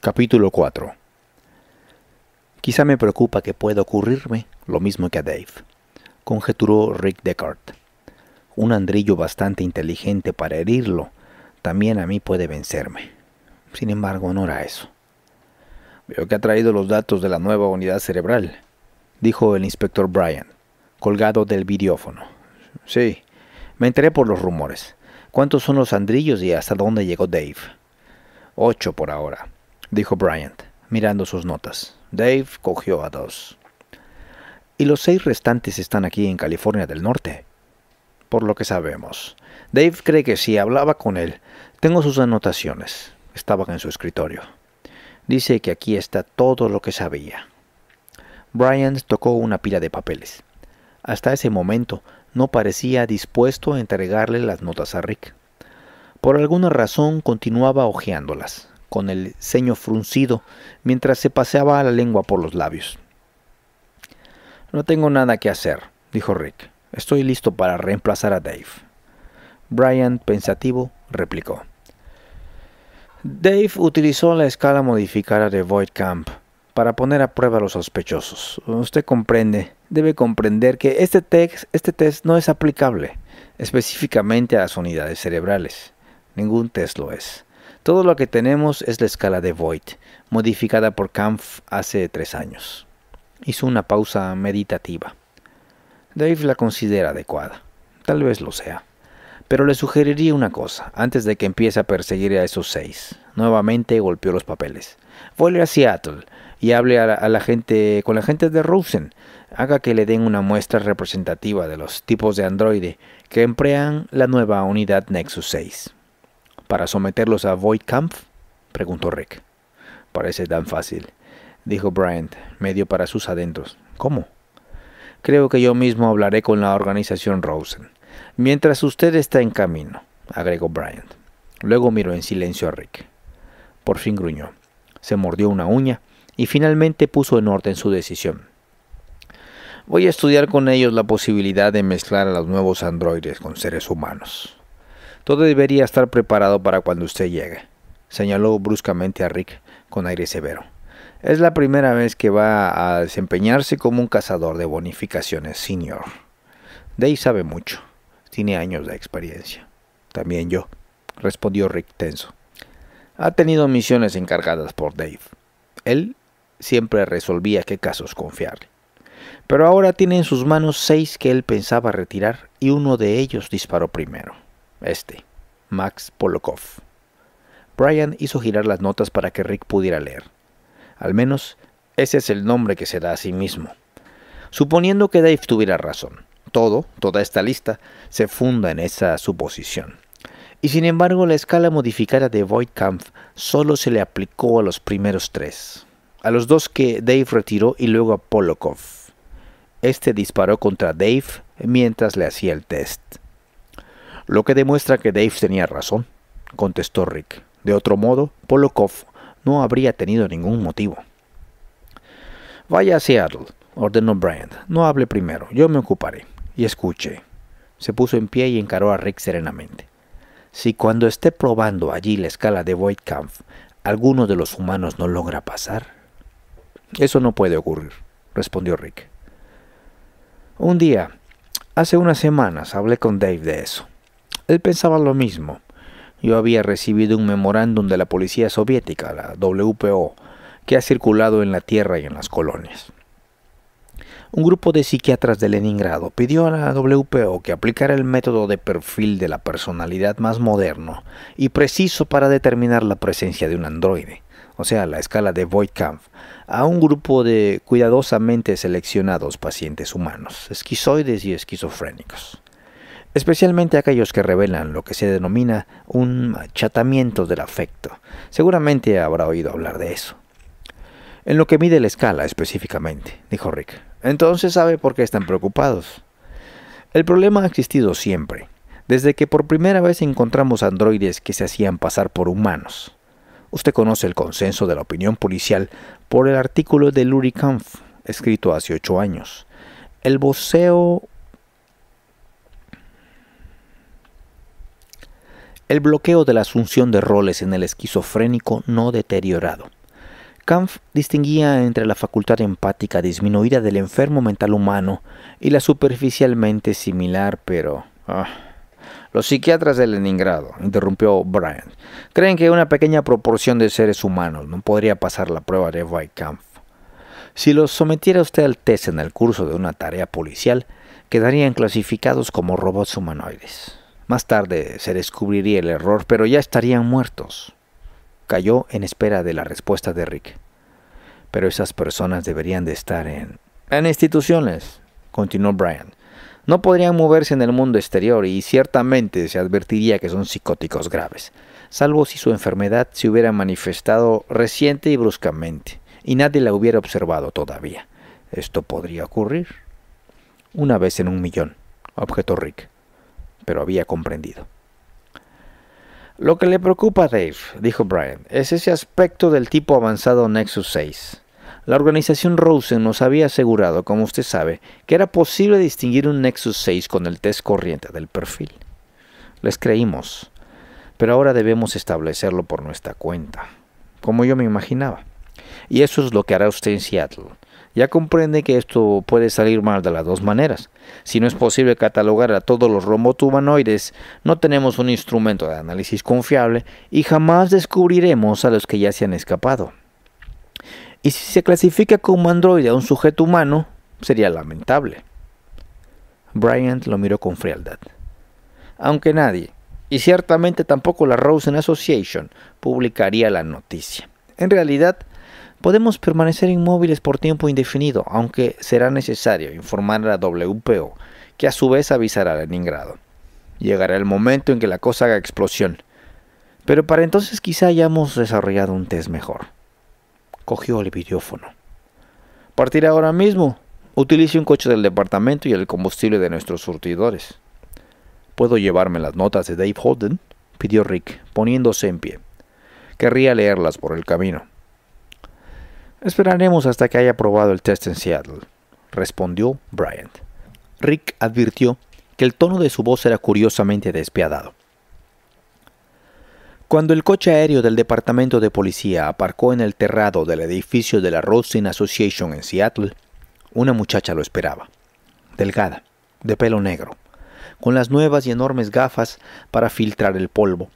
Capítulo 4 Quizá me preocupa que pueda ocurrirme lo mismo que a Dave, conjeturó Rick Deckard. Un andrillo bastante inteligente para herirlo también a mí puede vencerme. Sin embargo, no era eso. Veo que ha traído los datos de la nueva unidad cerebral, dijo el inspector Bryan, colgado del videófono. Sí, me enteré por los rumores. ¿Cuántos son los andrillos y hasta dónde llegó Dave? Ocho por ahora dijo Bryant, mirando sus notas. Dave cogió a dos. Y los seis restantes están aquí en California del Norte. Por lo que sabemos. Dave cree que sí, hablaba con él. Tengo sus anotaciones. Estaban en su escritorio. Dice que aquí está todo lo que sabía. Bryant tocó una pila de papeles. Hasta ese momento no parecía dispuesto a entregarle las notas a Rick. Por alguna razón continuaba hojeándolas con el ceño fruncido, mientras se paseaba la lengua por los labios. No tengo nada que hacer, dijo Rick. Estoy listo para reemplazar a Dave. Brian, pensativo, replicó. Dave utilizó la escala modificada de Void Camp para poner a prueba a los sospechosos. Usted comprende, debe comprender que este, este test no es aplicable específicamente a las unidades cerebrales. Ningún test lo es. Todo lo que tenemos es la escala de Void, modificada por Kampf hace tres años. Hizo una pausa meditativa. Dave la considera adecuada. Tal vez lo sea. Pero le sugeriría una cosa, antes de que empiece a perseguir a esos seis. Nuevamente golpeó los papeles. Vuelve a Seattle y hable a la, gente, con la gente de Rosen. Haga que le den una muestra representativa de los tipos de androide que emplean la nueva unidad Nexus 6. ¿Para someterlos a Voidkampf? preguntó Rick. Parece tan fácil, dijo Bryant, medio para sus adentros. ¿Cómo? Creo que yo mismo hablaré con la organización Rosen, mientras usted está en camino, agregó Bryant. Luego miró en silencio a Rick. Por fin gruñó, se mordió una uña y finalmente puso en orden su decisión. Voy a estudiar con ellos la posibilidad de mezclar a los nuevos androides con seres humanos. Todo debería estar preparado para cuando usted llegue, señaló bruscamente a Rick con aire severo. Es la primera vez que va a desempeñarse como un cazador de bonificaciones señor». Dave sabe mucho. Tiene años de experiencia. También yo, respondió Rick tenso. Ha tenido misiones encargadas por Dave. Él siempre resolvía qué casos confiarle. Pero ahora tiene en sus manos seis que él pensaba retirar y uno de ellos disparó primero este, Max Polokov. Brian hizo girar las notas para que Rick pudiera leer. Al menos, ese es el nombre que se da a sí mismo. Suponiendo que Dave tuviera razón, todo, toda esta lista, se funda en esa suposición. Y sin embargo, la escala modificada de Voidkamp solo se le aplicó a los primeros tres, a los dos que Dave retiró y luego a Polokov. Este disparó contra Dave mientras le hacía el test. Lo que demuestra que Dave tenía razón, contestó Rick. De otro modo, Polokov no habría tenido ningún motivo. Vaya a Seattle, ordenó Bryant. No hable primero, yo me ocuparé. Y escuche. Se puso en pie y encaró a Rick serenamente. Si cuando esté probando allí la escala de Voidkampf, alguno de los humanos no logra pasar. Eso no puede ocurrir, respondió Rick. Un día, hace unas semanas, hablé con Dave de eso. Él pensaba lo mismo. Yo había recibido un memorándum de la policía soviética, la WPO, que ha circulado en la tierra y en las colonias. Un grupo de psiquiatras de Leningrado pidió a la WPO que aplicara el método de perfil de la personalidad más moderno y preciso para determinar la presencia de un androide, o sea, la escala de Voigtkampf, a un grupo de cuidadosamente seleccionados pacientes humanos, esquizoides y esquizofrénicos especialmente aquellos que revelan lo que se denomina un achatamiento del afecto. Seguramente habrá oído hablar de eso. En lo que mide la escala específicamente, dijo Rick. Entonces sabe por qué están preocupados. El problema ha existido siempre, desde que por primera vez encontramos androides que se hacían pasar por humanos. Usted conoce el consenso de la opinión policial por el artículo de Kampf, escrito hace ocho años. El voceo el bloqueo de la asunción de roles en el esquizofrénico no deteriorado. Kampf distinguía entre la facultad empática disminuida del enfermo mental humano y la superficialmente similar, pero... Ah, los psiquiatras de Leningrado, interrumpió Bryant, creen que una pequeña proporción de seres humanos no podría pasar la prueba de Weikampf. Si los sometiera usted al test en el curso de una tarea policial, quedarían clasificados como robots humanoides. Más tarde se descubriría el error, pero ya estarían muertos. Cayó en espera de la respuesta de Rick. Pero esas personas deberían de estar en... En instituciones, continuó Brian. No podrían moverse en el mundo exterior y ciertamente se advertiría que son psicóticos graves, salvo si su enfermedad se hubiera manifestado reciente y bruscamente, y nadie la hubiera observado todavía. Esto podría ocurrir. Una vez en un millón, objetó Rick pero había comprendido. Lo que le preocupa a Dave, dijo Brian, es ese aspecto del tipo avanzado Nexus 6. La organización Rosen nos había asegurado, como usted sabe, que era posible distinguir un Nexus 6 con el test corriente del perfil. Les creímos, pero ahora debemos establecerlo por nuestra cuenta, como yo me imaginaba. Y eso es lo que hará usted en Seattle ya comprende que esto puede salir mal de las dos maneras. Si no es posible catalogar a todos los humanoides, no tenemos un instrumento de análisis confiable y jamás descubriremos a los que ya se han escapado. Y si se clasifica como androide a un sujeto humano, sería lamentable. Bryant lo miró con frialdad. Aunque nadie, y ciertamente tampoco la Rosen Association, publicaría la noticia. En realidad, podemos permanecer inmóviles por tiempo indefinido, aunque será necesario informar a la WPO, que a su vez avisará a Leningrado. Llegará el momento en que la cosa haga explosión. Pero para entonces quizá hayamos desarrollado un test mejor. Cogió el videófono. Partiré ahora mismo. Utilice un coche del departamento y el combustible de nuestros surtidores. ¿Puedo llevarme las notas de Dave Holden? pidió Rick, poniéndose en pie. Querría leerlas por el camino. Esperaremos hasta que haya probado el test en Seattle, respondió Bryant. Rick advirtió que el tono de su voz era curiosamente despiadado. Cuando el coche aéreo del Departamento de Policía aparcó en el terrado del edificio de la Rosen Association en Seattle, una muchacha lo esperaba. Delgada, de pelo negro, con las nuevas y enormes gafas para filtrar el polvo,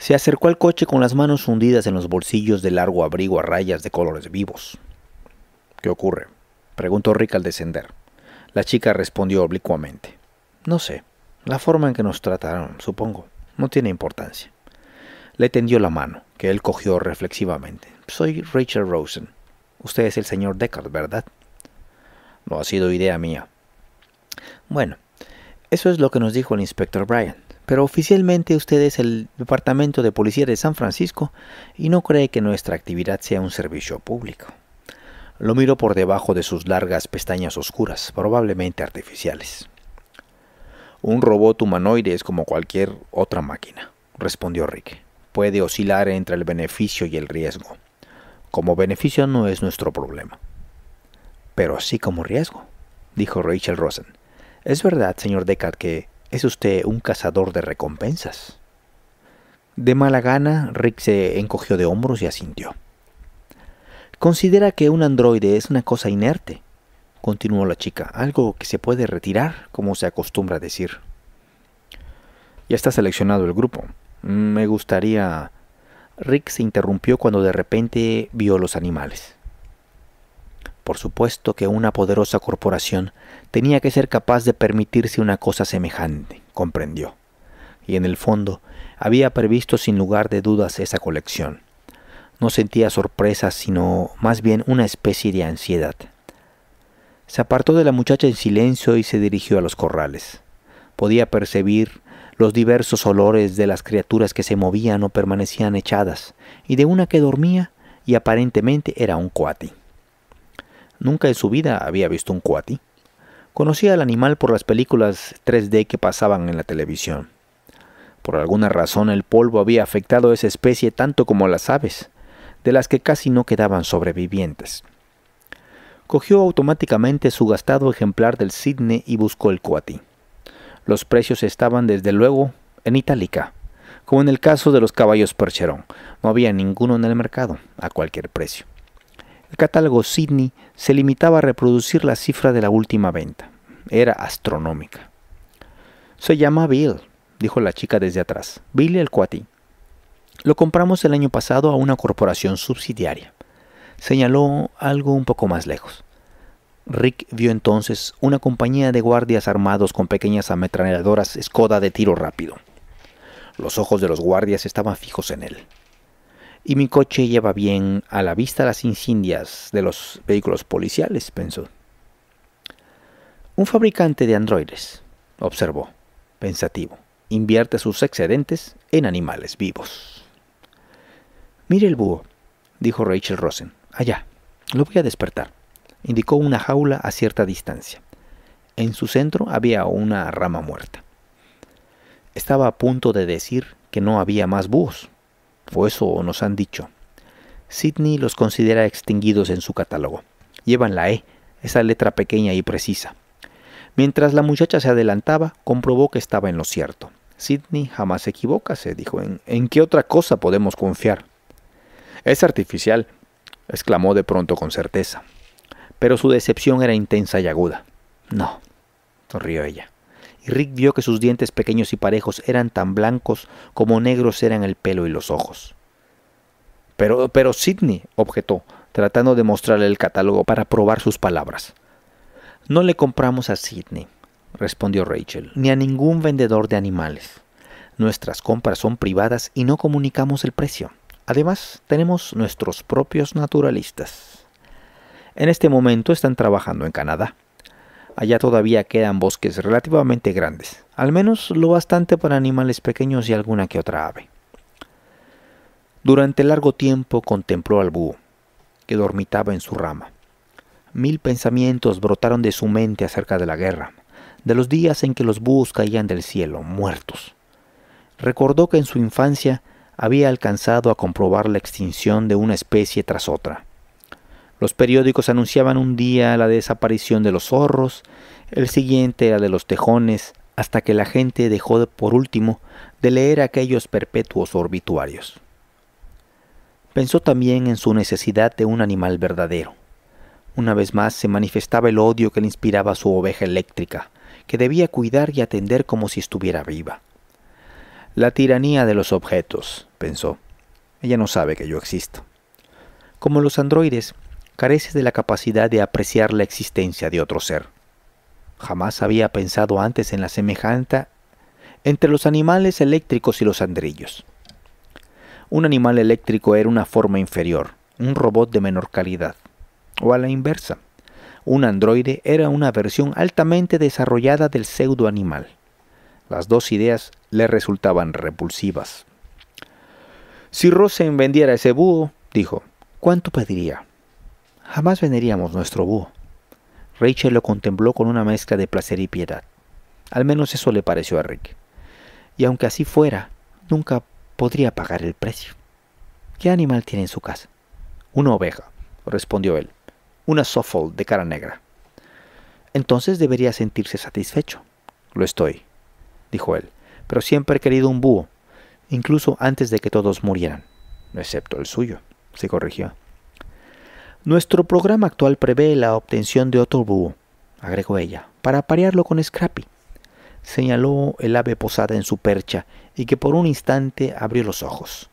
se acercó al coche con las manos hundidas en los bolsillos de largo abrigo a rayas de colores vivos. ¿Qué ocurre? preguntó Rick al descender. La chica respondió oblicuamente. No sé. La forma en que nos trataron, supongo. No tiene importancia. Le tendió la mano, que él cogió reflexivamente. Soy Rachel Rosen. Usted es el señor Deckard, ¿verdad? No ha sido idea mía. Bueno, eso es lo que nos dijo el inspector Bryan pero oficialmente usted es el Departamento de Policía de San Francisco y no cree que nuestra actividad sea un servicio público. Lo miro por debajo de sus largas pestañas oscuras, probablemente artificiales. Un robot humanoide es como cualquier otra máquina, respondió Rick. Puede oscilar entre el beneficio y el riesgo. Como beneficio no es nuestro problema. Pero sí como riesgo, dijo Rachel Rosen. Es verdad, señor Deckard, que ¿Es usted un cazador de recompensas? De mala gana, Rick se encogió de hombros y asintió. Considera que un androide es una cosa inerte, continuó la chica, algo que se puede retirar, como se acostumbra a decir. Ya está seleccionado el grupo. Me gustaría... Rick se interrumpió cuando de repente vio los animales. Por supuesto que una poderosa corporación tenía que ser capaz de permitirse una cosa semejante, comprendió. Y en el fondo, había previsto sin lugar de dudas esa colección. No sentía sorpresa, sino más bien una especie de ansiedad. Se apartó de la muchacha en silencio y se dirigió a los corrales. Podía percibir los diversos olores de las criaturas que se movían o permanecían echadas, y de una que dormía y aparentemente era un coati. Nunca en su vida había visto un cuati. Conocía al animal por las películas 3D que pasaban en la televisión. Por alguna razón el polvo había afectado a esa especie tanto como a las aves, de las que casi no quedaban sobrevivientes. Cogió automáticamente su gastado ejemplar del Sydney y buscó el cuati. Los precios estaban desde luego en itálica, como en el caso de los caballos percherón. No había ninguno en el mercado, a cualquier precio. El catálogo Sydney se limitaba a reproducir la cifra de la última venta. Era astronómica. Se llama Bill, dijo la chica desde atrás. Bill el cuati. Lo compramos el año pasado a una corporación subsidiaria. Señaló algo un poco más lejos. Rick vio entonces una compañía de guardias armados con pequeñas ametralladoras escoda de tiro rápido. Los ojos de los guardias estaban fijos en él y mi coche lleva bien a la vista las incendias de los vehículos policiales, pensó. Un fabricante de androides, observó, pensativo, invierte sus excedentes en animales vivos. Mire el búho, dijo Rachel Rosen. Allá, lo voy a despertar. Indicó una jaula a cierta distancia. En su centro había una rama muerta. Estaba a punto de decir que no había más búhos, o eso nos han dicho. Sidney los considera extinguidos en su catálogo. Llevan la E, esa letra pequeña y precisa. Mientras la muchacha se adelantaba, comprobó que estaba en lo cierto. Sidney jamás se equivoca, se dijo. ¿En, ¿En qué otra cosa podemos confiar? Es artificial, exclamó de pronto con certeza. Pero su decepción era intensa y aguda. No, sonrió ella. Rick vio que sus dientes pequeños y parejos eran tan blancos como negros eran el pelo y los ojos. Pero, pero Sidney, objetó, tratando de mostrarle el catálogo para probar sus palabras. No le compramos a Sidney, respondió Rachel, ni a ningún vendedor de animales. Nuestras compras son privadas y no comunicamos el precio. Además, tenemos nuestros propios naturalistas. En este momento están trabajando en Canadá allá todavía quedan bosques relativamente grandes, al menos lo bastante para animales pequeños y alguna que otra ave. Durante largo tiempo contempló al búho, que dormitaba en su rama. Mil pensamientos brotaron de su mente acerca de la guerra, de los días en que los búhos caían del cielo, muertos. Recordó que en su infancia había alcanzado a comprobar la extinción de una especie tras otra. Los periódicos anunciaban un día la desaparición de los zorros, el siguiente era de los tejones, hasta que la gente dejó por último de leer aquellos perpetuos orbituarios. Pensó también en su necesidad de un animal verdadero. Una vez más se manifestaba el odio que le inspiraba su oveja eléctrica, que debía cuidar y atender como si estuviera viva. La tiranía de los objetos, pensó. Ella no sabe que yo existo. Como los androides, carece de la capacidad de apreciar la existencia de otro ser. Jamás había pensado antes en la semejanza entre los animales eléctricos y los andrillos. Un animal eléctrico era una forma inferior, un robot de menor calidad. O a la inversa, un androide era una versión altamente desarrollada del pseudo animal. Las dos ideas le resultaban repulsivas. Si Rosen vendiera ese búho, dijo, ¿cuánto pediría? Jamás venderíamos nuestro búho. Rachel lo contempló con una mezcla de placer y piedad. Al menos eso le pareció a Rick. Y aunque así fuera, nunca podría pagar el precio. ¿Qué animal tiene en su casa? Una oveja, respondió él. Una Suffolk de cara negra. Entonces debería sentirse satisfecho. Lo estoy, dijo él, pero siempre he querido un búho, incluso antes de que todos murieran, excepto el suyo, se corrigió. Nuestro programa actual prevé la obtención de otro búho, agregó ella, para parearlo con Scrappy. Señaló el ave posada en su percha y que por un instante abrió los ojos,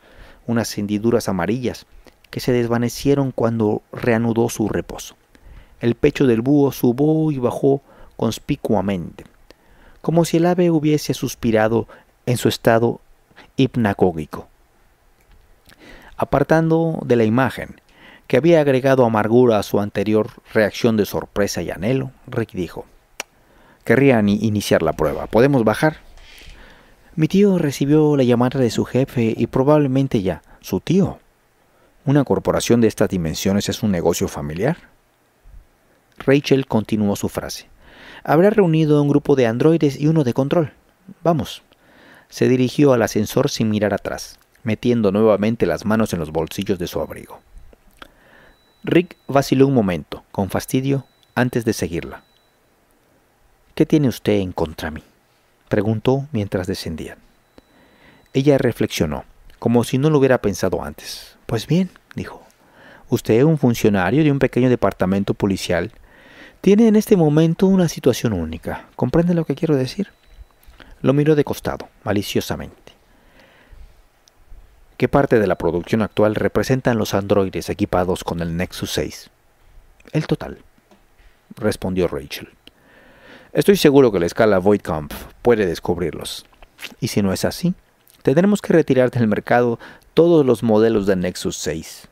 unas hendiduras amarillas que se desvanecieron cuando reanudó su reposo. El pecho del búho subió y bajó conspicuamente, como si el ave hubiese suspirado en su estado hipnagógico. Apartando de la imagen, que había agregado amargura a su anterior reacción de sorpresa y anhelo, Rick dijo, Querría iniciar la prueba. ¿Podemos bajar? Mi tío recibió la llamada de su jefe y probablemente ya, su tío. Una corporación de estas dimensiones es un negocio familiar. Rachel continuó su frase. Habrá reunido un grupo de androides y uno de control. Vamos. Se dirigió al ascensor sin mirar atrás, metiendo nuevamente las manos en los bolsillos de su abrigo. Rick vaciló un momento, con fastidio, antes de seguirla. ¿Qué tiene usted en contra mí? preguntó mientras descendían. Ella reflexionó, como si no lo hubiera pensado antes. Pues bien, dijo, usted es un funcionario de un pequeño departamento policial. Tiene en este momento una situación única. ¿Comprende lo que quiero decir? Lo miró de costado, maliciosamente. ¿Qué parte de la producción actual representan los androides equipados con el Nexus 6. El total, respondió Rachel. Estoy seguro que la escala Voidkampf puede descubrirlos. Y si no es así, tendremos que retirar del mercado todos los modelos de Nexus 6.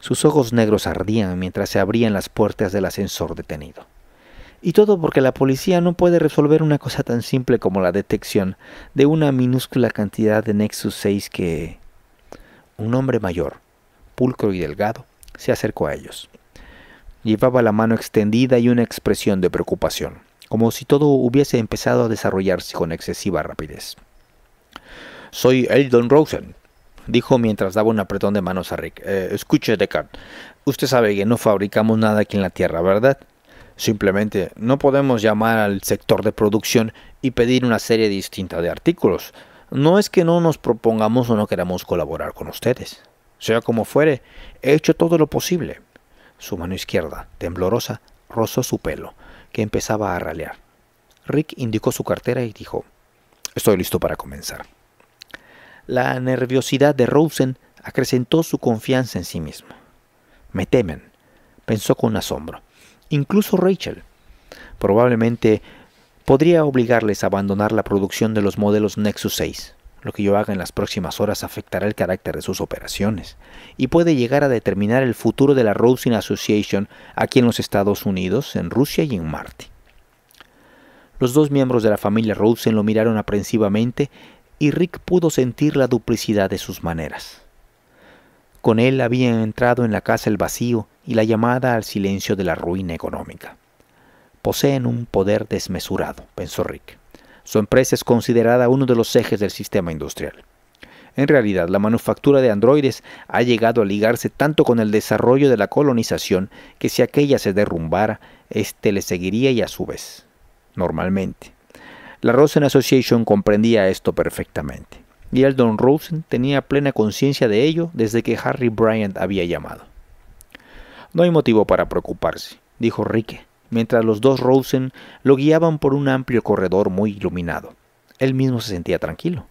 Sus ojos negros ardían mientras se abrían las puertas del ascensor detenido. Y todo porque la policía no puede resolver una cosa tan simple como la detección de una minúscula cantidad de Nexus 6 que, un hombre mayor, pulcro y delgado, se acercó a ellos. Llevaba la mano extendida y una expresión de preocupación, como si todo hubiese empezado a desarrollarse con excesiva rapidez. Soy Eldon Rosen, dijo mientras daba un apretón de manos a Rick. Eh, escuche, Descartes, usted sabe que no fabricamos nada aquí en la Tierra, ¿verdad? Simplemente no podemos llamar al sector de producción y pedir una serie distinta de artículos. No es que no nos propongamos o no queramos colaborar con ustedes. Sea como fuere, he hecho todo lo posible. Su mano izquierda, temblorosa, rozó su pelo, que empezaba a ralear. Rick indicó su cartera y dijo, Estoy listo para comenzar. La nerviosidad de Rosen acrecentó su confianza en sí mismo. Me temen, pensó con asombro. Incluso Rachel. Probablemente podría obligarles a abandonar la producción de los modelos Nexus 6. Lo que yo haga en las próximas horas afectará el carácter de sus operaciones y puede llegar a determinar el futuro de la Rosen Association aquí en los Estados Unidos, en Rusia y en Marte. Los dos miembros de la familia Rosen lo miraron aprensivamente y Rick pudo sentir la duplicidad de sus maneras. Con él habían entrado en la casa el vacío y la llamada al silencio de la ruina económica poseen un poder desmesurado, pensó Rick. Su empresa es considerada uno de los ejes del sistema industrial. En realidad, la manufactura de androides ha llegado a ligarse tanto con el desarrollo de la colonización que si aquella se derrumbara, éste le seguiría y a su vez, normalmente. La Rosen Association comprendía esto perfectamente, y Don Rosen tenía plena conciencia de ello desde que Harry Bryant había llamado. No hay motivo para preocuparse, dijo Rick mientras los dos Rosen lo guiaban por un amplio corredor muy iluminado. Él mismo se sentía tranquilo.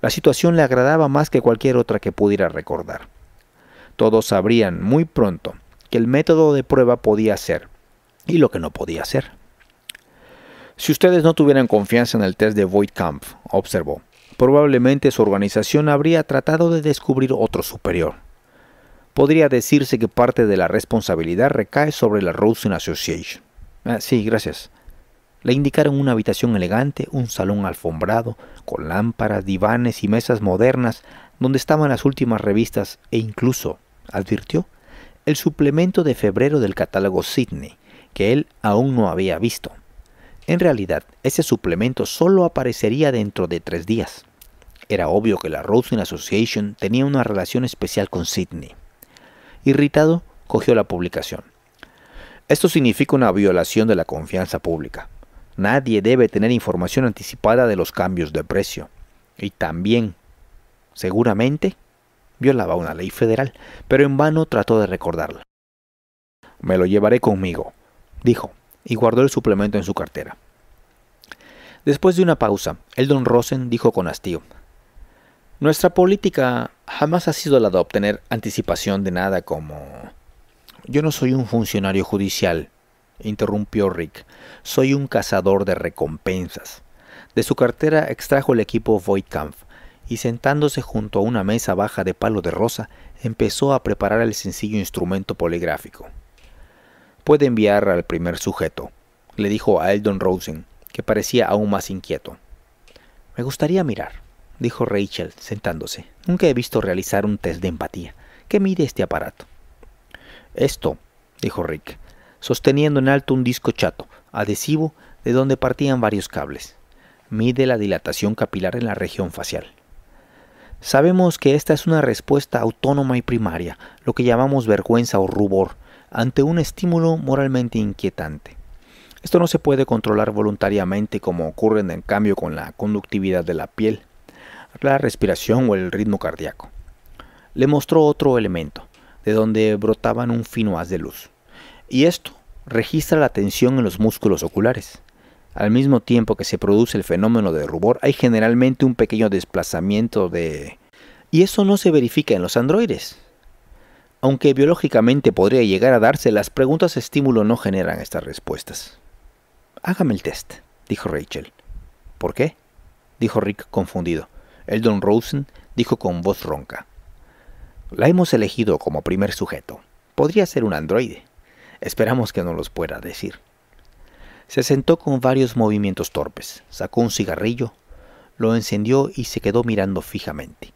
La situación le agradaba más que cualquier otra que pudiera recordar. Todos sabrían muy pronto que el método de prueba podía ser y lo que no podía ser. Si ustedes no tuvieran confianza en el test de Voigtkampf, observó, probablemente su organización habría tratado de descubrir otro superior. Podría decirse que parte de la responsabilidad recae sobre la Rosen Association. Ah, sí, gracias. Le indicaron una habitación elegante, un salón alfombrado, con lámparas, divanes y mesas modernas, donde estaban las últimas revistas e incluso, advirtió, el suplemento de febrero del catálogo Sydney, que él aún no había visto. En realidad, ese suplemento solo aparecería dentro de tres días. Era obvio que la Rosen Association tenía una relación especial con Sydney. Irritado, cogió la publicación. Esto significa una violación de la confianza pública. Nadie debe tener información anticipada de los cambios de precio. Y también, seguramente, violaba una ley federal, pero en vano trató de recordarla. Me lo llevaré conmigo, dijo, y guardó el suplemento en su cartera. Después de una pausa, el Rosen dijo con hastío, Nuestra política jamás ha sido la de obtener anticipación de nada como yo no soy un funcionario judicial, interrumpió Rick. Soy un cazador de recompensas. De su cartera extrajo el equipo Voidkampf, y sentándose junto a una mesa baja de palo de rosa, empezó a preparar el sencillo instrumento poligráfico. Puede enviar al primer sujeto, le dijo a Eldon Rosen, que parecía aún más inquieto. Me gustaría mirar, dijo Rachel, sentándose. Nunca he visto realizar un test de empatía. ¿Qué mide este aparato? Esto, dijo Rick, sosteniendo en alto un disco chato, adhesivo, de donde partían varios cables. Mide la dilatación capilar en la región facial. Sabemos que esta es una respuesta autónoma y primaria, lo que llamamos vergüenza o rubor, ante un estímulo moralmente inquietante. Esto no se puede controlar voluntariamente como ocurre en cambio con la conductividad de la piel, la respiración o el ritmo cardíaco. Le mostró otro elemento, de donde brotaban un fino haz de luz. Y esto registra la tensión en los músculos oculares. Al mismo tiempo que se produce el fenómeno de rubor, hay generalmente un pequeño desplazamiento de... Y eso no se verifica en los androides. Aunque biológicamente podría llegar a darse, las preguntas estímulo no generan estas respuestas. Hágame el test, dijo Rachel. ¿Por qué? dijo Rick confundido. Eldon Rosen dijo con voz ronca. La hemos elegido como primer sujeto. Podría ser un androide. Esperamos que no los pueda decir. Se sentó con varios movimientos torpes, sacó un cigarrillo, lo encendió y se quedó mirando fijamente.